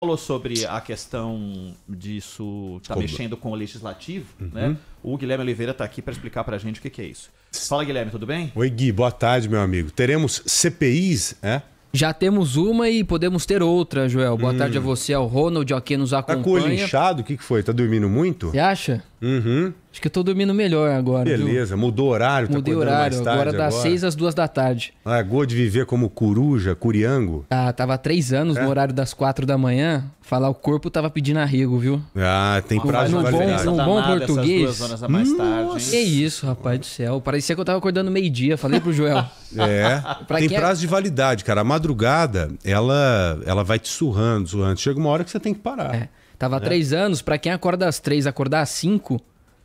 falou sobre a questão disso tá Como? mexendo com o legislativo, uhum. né? O Guilherme Oliveira está aqui para explicar para a gente o que, que, é isso. Fala, Guilherme, tudo bem? Oi, Gui, boa tarde, meu amigo. Teremos CPIs, é? Já temos uma e podemos ter outra, Joel. Boa hum. tarde a você, ao Ronald, a quem nos acompanha. Tá com o olho inchado? O que, que foi? Tá dormindo muito? Você acha? Uhum. Acho que eu tô dormindo melhor agora. Beleza, viu? mudou o horário, tá Mudei tá horário, mais tarde agora das agora. às duas da tarde. Largou ah, é de viver como coruja, curiango? Ah, tava há anos é. no horário das quatro da manhã. Falar o corpo tava pedindo arrego, viu? Ah, tem prazo de validade. Num bom, num bom português. mais tarde, Nossa. Que isso, rapaz do céu. Parecia que eu tava acordando meio-dia. Falei pro Joel. é. pra tem é- prazo é? de validade, cara. A madrugada, ela, ela vai te surrando, surrando. Chega uma hora que você tem que parar. É. Tava é. três anos. Pra quem acorda às três, acordar às Cinco...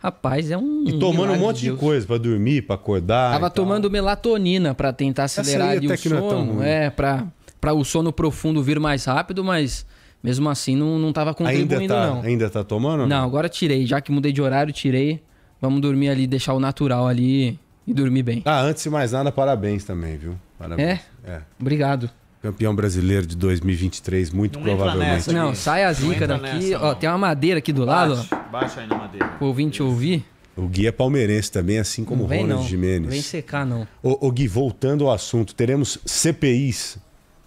Rapaz, é um. E tomando um monte de, de coisa para dormir, para acordar. Tava tomando melatonina para tentar acelerar ali o é sono. É, é para para o sono profundo vir mais rápido, mas mesmo assim não, não tava contribuindo, ainda tá, não. Ainda tá tomando? Não, agora tirei. Já que mudei de horário, tirei. Vamos dormir ali, deixar o natural ali e dormir bem. Ah, antes de mais nada, parabéns também, viu? Parabéns. É? é. Obrigado. Campeão brasileiro de 2023, muito não provavelmente. Nessa, não, sai a zica daqui. Nessa, ó, tem uma madeira aqui do lado, ó. Baixa aí na madeira. O ouvinte Isso. ouvir. O Gui é palmeirense também, assim como o Ronald Jiménez. Jimenez. Não vem secar, não. O, o Gui, voltando ao assunto, teremos CPIs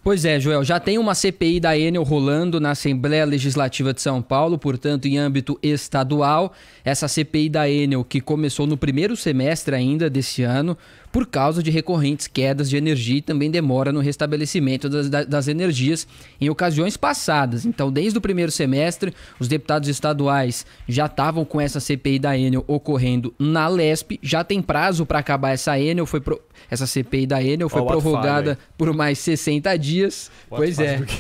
Pois é, Joel, já tem uma CPI da Enel rolando na Assembleia Legislativa de São Paulo, portanto, em âmbito estadual. Essa CPI da Enel que começou no primeiro semestre ainda desse ano, por causa de recorrentes quedas de energia e também demora no restabelecimento das, das energias em ocasiões passadas. Então, desde o primeiro semestre, os deputados estaduais já estavam com essa CPI da Enel ocorrendo na LESP, já tem prazo para acabar essa Enel, foi pro... essa CPI da Enel foi oh, prorrogada por mais 60 dias dias. pois é.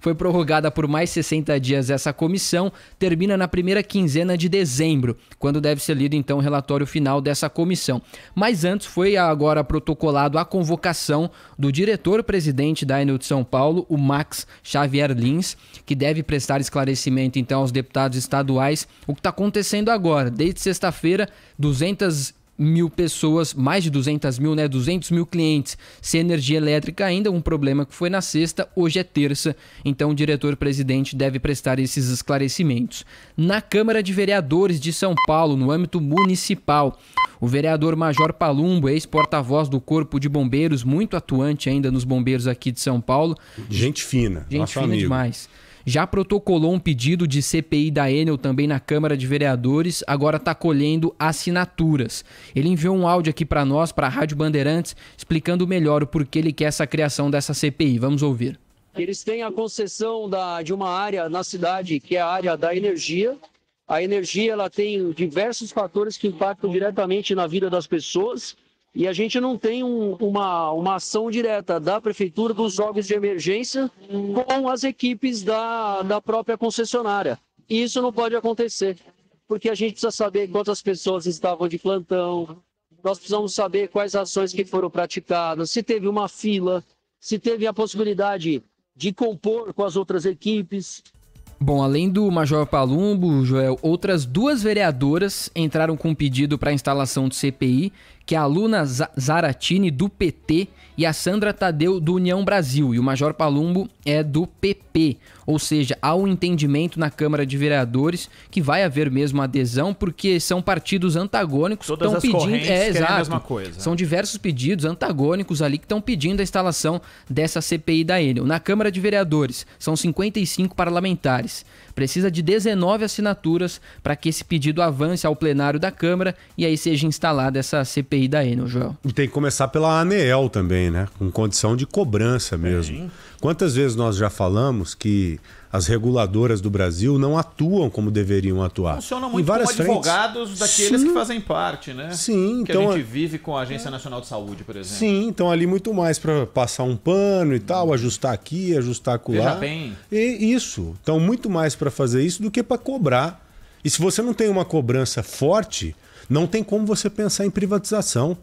Foi prorrogada por mais 60 dias essa comissão, termina na primeira quinzena de dezembro, quando deve ser lido então o relatório final dessa comissão. Mas antes foi agora protocolado a convocação do diretor-presidente da Enel de São Paulo, o Max Xavier Lins, que deve prestar esclarecimento então aos deputados estaduais o que está acontecendo agora. Desde sexta-feira, 200 mil pessoas, mais de 200 mil, né? 200 mil clientes sem energia elétrica ainda, um problema que foi na sexta, hoje é terça, então o diretor-presidente deve prestar esses esclarecimentos. Na Câmara de Vereadores de São Paulo, no âmbito municipal, o vereador Major Palumbo, ex-porta-voz do Corpo de Bombeiros, muito atuante ainda nos bombeiros aqui de São Paulo. Gente fina, gente fina amigo. demais já protocolou um pedido de CPI da Enel também na Câmara de Vereadores, agora está colhendo assinaturas. Ele enviou um áudio aqui para nós, para a Rádio Bandeirantes, explicando melhor o porquê ele quer essa criação dessa CPI. Vamos ouvir. Eles têm a concessão da, de uma área na cidade, que é a área da energia. A energia ela tem diversos fatores que impactam diretamente na vida das pessoas e a gente não tem um, uma, uma ação direta da prefeitura dos jogos de emergência com as equipes da, da própria concessionária. E isso não pode acontecer, porque a gente precisa saber quantas pessoas estavam de plantão, nós precisamos saber quais ações que foram praticadas, se teve uma fila, se teve a possibilidade de compor com as outras equipes. Bom, além do Major Palumbo, Joel, outras duas vereadoras entraram com um pedido para a instalação de CPI que a aluna Zaratini do PT e a Sandra Tadeu do União Brasil e o Major Palumbo é do PP, ou seja, há um entendimento na Câmara de Vereadores que vai haver mesmo adesão porque são partidos antagônicos Todas estão pedindo, é exato. São diversos pedidos antagônicos ali que estão pedindo a instalação dessa CPI da Enel. Na Câmara de Vereadores são 55 parlamentares. Precisa de 19 assinaturas para que esse pedido avance ao plenário da Câmara e aí seja instalada essa CPI CPI da Enel, Joel. E tem que começar pela ANEEL também, né? Com condição de cobrança mesmo. Quantas vezes nós já falamos que as reguladoras do Brasil não atuam como deveriam atuar. Funcionam muito como advogados frentes. daqueles Sim. que fazem parte, né? Sim, que então. Que a gente vive com a Agência é. Nacional de Saúde, por exemplo. Sim, então ali muito mais para passar um pano e tal, ajustar aqui, ajustar acolá. Veja bem. E isso. Então, muito mais para fazer isso do que para cobrar. E se você não tem uma cobrança forte, não tem como você pensar em privatização.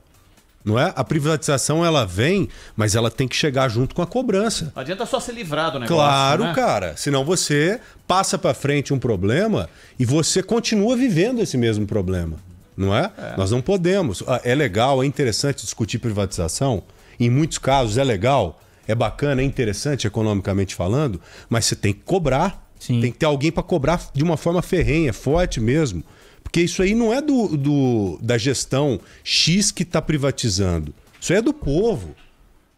Não é? A privatização ela vem, mas ela tem que chegar junto com a cobrança. Não adianta só se livrar do negócio. Claro, né? cara. Senão você passa para frente um problema e você continua vivendo esse mesmo problema. Não é? é? Nós não podemos. Ah, é legal, é interessante discutir privatização. Em muitos casos é legal, é bacana, é interessante economicamente falando, mas você tem que cobrar. Sim. Tem que ter alguém para cobrar de uma forma ferrenha, forte mesmo. Porque isso aí não é do, do da gestão X que está privatizando. Isso aí é do povo.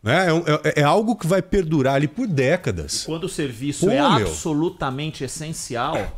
Né? É, é, é, algo que vai perdurar ali por décadas. E quando o serviço Pô, é meu. absolutamente essencial, é.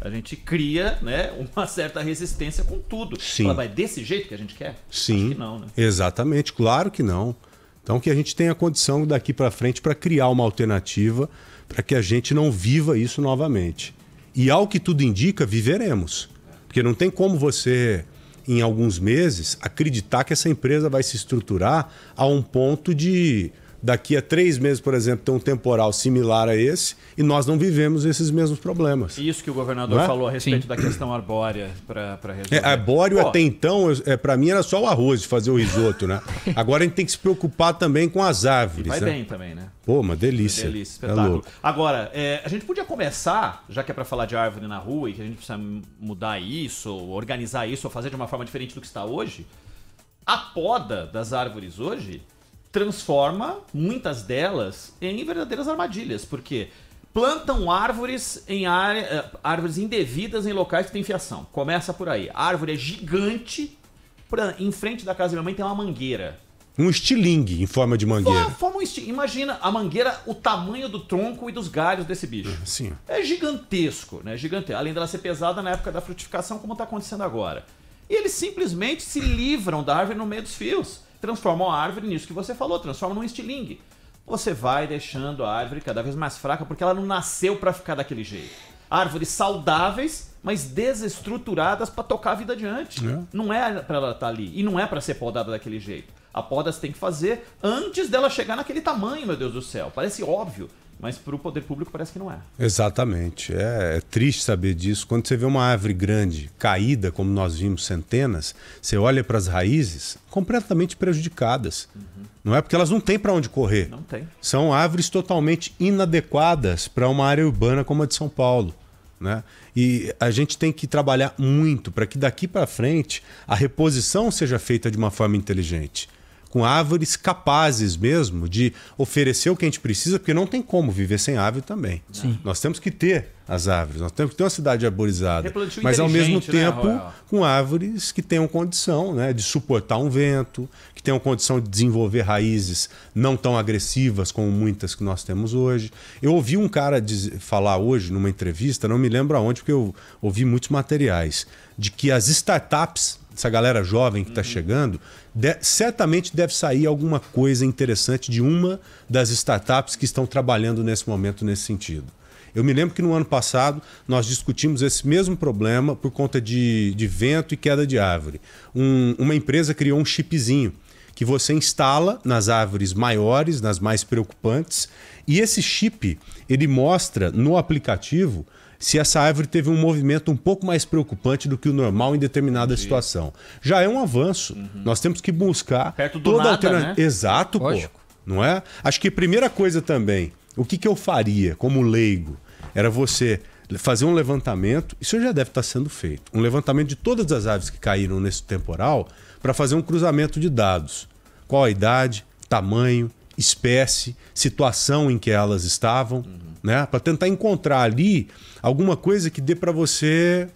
a gente cria né, uma certa resistência com tudo. Sim. Fala, vai desse jeito que a gente quer? Sim. Que não, né? Exatamente, claro que não. Então que a gente tenha condição daqui para frente para criar uma alternativa para que a gente não viva isso novamente. E ao que tudo indica, viveremos. Porque não tem como você, em alguns meses, acreditar que essa empresa vai se estruturar a um ponto de daqui a três meses, por exemplo, tem um temporal similar a esse e nós não vivemos esses mesmos problemas. Isso que o governador é? falou a respeito Sim. da questão arbórea para resolver. É, arbóreo oh. até então, é, para mim era só o arroz de fazer o risoto, né? Agora a gente tem que se preocupar também com as árvores. E vai né? bem também, né? Pô, uma delícia. Delícia, espetáculo. É louco. Agora, é, a gente podia começar, já que é para falar de árvore na rua e que a gente precisa mudar isso, ou organizar isso, ou fazer de uma forma diferente do que está hoje. A poda das árvores hoje transforma muitas delas em verdadeiras armadilhas, porque plantam árvores em área, eh, árvores indevidas em locais que tem fiação. Começa por aí. A árvore é gigante, pra, em frente da casa da minha mãe tem uma mangueira. Um estilingue em forma de mangueira. Forma um Imagina a mangueira, o tamanho do tronco e dos galhos desse bicho. Ah, sim. É gigantesco, né? Gigante. Além dela ser pesada na época da frutificação, como está acontecendo agora. E eles simplesmente se livram da árvore no meio dos fios transformam a árvore nisso que você falou, transforma num estilingue. Você vai deixando a árvore cada vez mais fraca porque ela não nasceu para ficar daquele jeito. Árvores saudáveis, mas desestruturadas para tocar a vida adiante. É. Não é para ela estar tá ali e não é para ser podada daquele jeito. A poda você tem que fazer antes dela chegar naquele tamanho, meu Deus do céu. Parece óbvio, mas para o poder público parece que não é. Exatamente. É, é, triste saber disso. Quando você vê uma árvore grande caída, como nós vimos centenas, você olha para as raízes completamente prejudicadas. Uhum. Não é porque elas não têm para onde correr. Não tem. São árvores totalmente inadequadas para uma área urbana como a de São Paulo. Né? E a gente tem que trabalhar muito para que daqui para frente a reposição seja feita de uma forma inteligente com árvores capazes mesmo de oferecer o que a gente precisa, porque não tem como viver sem árvore também. Sim. Nós temos que ter as árvores, nós temos que ter uma cidade arborizada, mas ao mesmo né, tempo né, com árvores que tenham condição né, de suportar um vento, que tenham condição de desenvolver raízes não tão agressivas como muitas que nós temos hoje. Eu ouvi um cara falar hoje numa entrevista, não me lembro aonde, porque eu ouvi muitos materiais, de que as startups essa galera jovem que está uhum. chegando, de, certamente deve sair alguma coisa interessante de uma das startups que estão trabalhando nesse momento nesse sentido. Eu me lembro que no ano passado nós discutimos esse mesmo problema por conta de, de vento e queda de árvore. Um, uma empresa criou um chipzinho que você instala nas árvores maiores, nas mais preocupantes, e esse chip ele mostra no aplicativo se essa árvore teve um movimento um pouco mais preocupante do que o normal em determinada Entendi. situação. Já é um avanço. Uhum. Nós temos que buscar Perto do toda a alternativa. Né? Exato, Lógico. pô. Não é? Acho que a primeira coisa também, o que, que eu faria como leigo? Era você fazer um levantamento, isso já deve estar sendo feito, um levantamento de todas as aves que caíram nesse temporal para fazer um cruzamento de dados. Qual a idade, tamanho, espécie, situação em que elas estavam, uhum. né? Para tentar encontrar ali alguma coisa que dê para você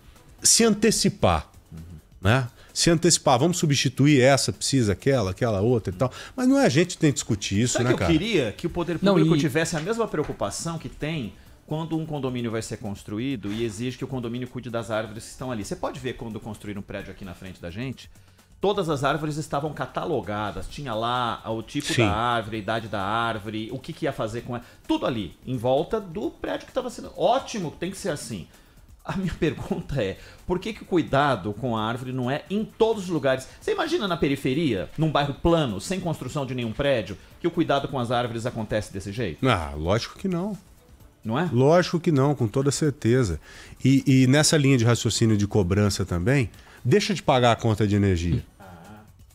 se antecipar, uhum. né? Se antecipar, vamos substituir essa, precisa aquela, aquela outra e tal. Mas não é a gente que tem que discutir isso, Sabe né, que eu cara? Eu queria que o poder público não, e... tivesse a mesma preocupação que tem quando um condomínio vai ser construído e exige que o condomínio cuide das árvores que estão ali. Você pode ver quando construir um prédio aqui na frente da gente, todas as árvores estavam catalogadas. Tinha lá o tipo Sim. da árvore, a idade da árvore, o que, que ia fazer com ela. Tudo ali, em volta do prédio que estava sendo. Ótimo, tem que ser assim. A minha pergunta é: por que, que o cuidado com a árvore não é em todos os lugares? Você imagina na periferia, num bairro plano, sem construção de nenhum prédio, que o cuidado com as árvores acontece desse jeito? Ah, lógico que não. Não é? Lógico que não, com toda certeza. E, e nessa linha de raciocínio de cobrança também, Deixa de pagar a conta de energia.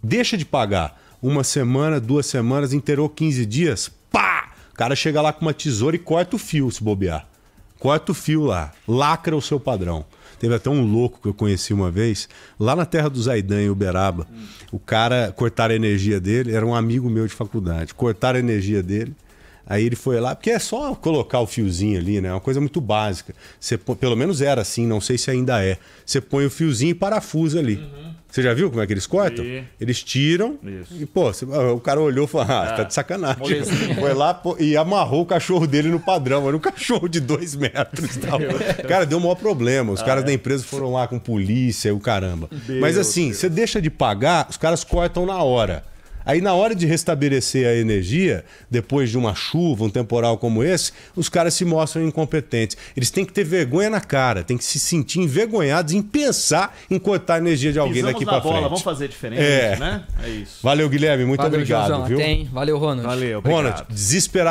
Deixa de pagar. Uma semana, duas semanas, inteirou 15 dias, pá! O cara chega lá com uma tesoura e corta o fio, se bobear. Corta o fio lá, lacra o seu padrão. Teve até um louco que eu conheci uma vez, lá na terra do Zaidan, em Uberaba. O cara cortar a energia dele, era um amigo meu de faculdade. Cortaram a energia dele. Aí ele foi lá, porque é só colocar o fiozinho ali, né? É uma coisa muito básica. Você põe, pelo menos era assim, não sei se ainda é. Você põe o fiozinho e parafusa ali. Uhum. Você já viu como é que eles cortam? E... Eles tiram Isso. e, pô, ah, o cara olhou e falou: ah, ah tá é. de sacanagem. Molezinha. Foi lá pô, e amarrou o cachorro dele no padrão. Era um cachorro de dois metros. Tal. Cara, deu o maior problema. Os ah, caras é? da empresa foram lá com polícia e o caramba. Deus, Mas assim, Deus. você deixa de pagar, os caras cortam na hora. Aí na hora de restabelecer a energia, depois de uma chuva, um temporal como esse, os caras se mostram incompetentes. Eles têm que ter vergonha na cara, têm que se sentir envergonhados em pensar em cortar a energia de alguém Pisamos daqui para frente. Vamos fazer diferente, é. né? É isso. Valeu, Guilherme, muito Valeu, obrigado, Josão, viu? Tem. Valeu, Ronald. Valeu, obrigado. Ronald, desesperado